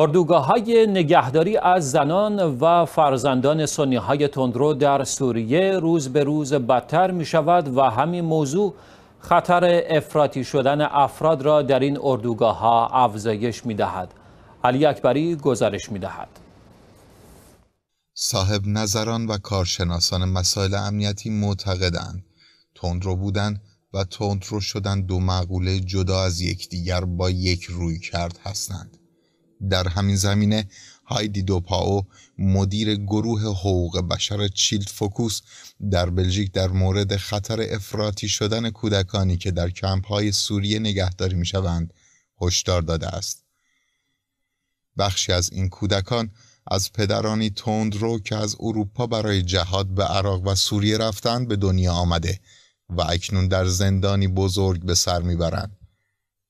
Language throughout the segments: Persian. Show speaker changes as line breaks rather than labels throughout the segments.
اردوگاه های نگهداری از زنان و فرزندان سنی های تندرو در سوریه روز به روز بدتر می شود و همین موضوع خطر افراطی شدن افراد را در این اردوگاه ها افزایش می دهد. علی اکبری گزارش می دهد.
صاحب نظران و کارشناسان مسائل امنیتی معتقدند تندرو بودن و تندرو شدن دو مقوله جدا از یکدیگر با یک روی کرد هستند. در همین زمینه هایدی دوپاو مدیر گروه حقوق بشر چیلد فوکوس در بلژیک در مورد خطر افراطی شدن کودکانی که در کمپ های سوریه نگهداری می شوند هشدار داده است. بخشی از این کودکان از پدرانی رو که از اروپا برای جهاد به عراق و سوریه رفتند به دنیا آمده و اکنون در زندانی بزرگ به سر میبرند.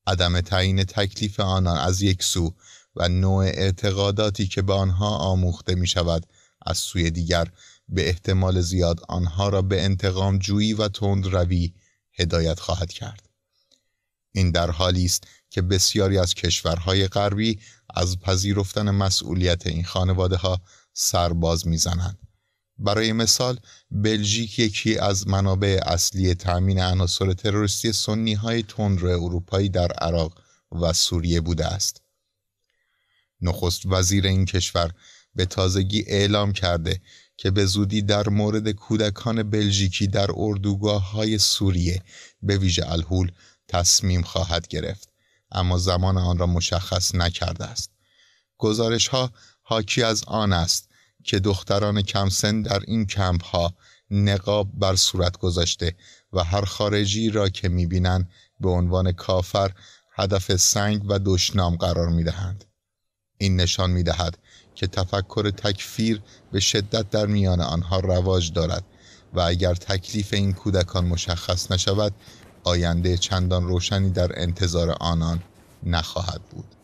عدم تعیین تکلیف آنان از یک سو و نوع اعتقاداتی که به آنها آموخته می شود از سوی دیگر به احتمال زیاد آنها را به انتقام جویی و تند روی هدایت خواهد کرد. این در حالی است که بسیاری از کشورهای غربی از پذیرفتن مسئولیت این خانواده ها سرباز میزنند. برای مثال بلژیک یکی از منابع اصلی تأمین عناصر تروریستی سنی های تندرو اروپایی در عراق و سوریه بوده است. نخست وزیر این کشور به تازگی اعلام کرده که به زودی در مورد کودکان بلژیکی در اردوگاه های سوریه به ویژه الهول تصمیم خواهد گرفت اما زمان آن را مشخص نکرده است گزارش ها حاکی از آن است که دختران کمسن در این کمپ ها نقاب بر صورت گذاشته و هر خارجی را که میبینند به عنوان کافر هدف سنگ و دشنام قرار میدهند این نشان می دهد که تفکر تکفیر به شدت در میان آنها رواج دارد و اگر تکلیف این کودکان مشخص نشود آینده چندان روشنی در انتظار آنان نخواهد بود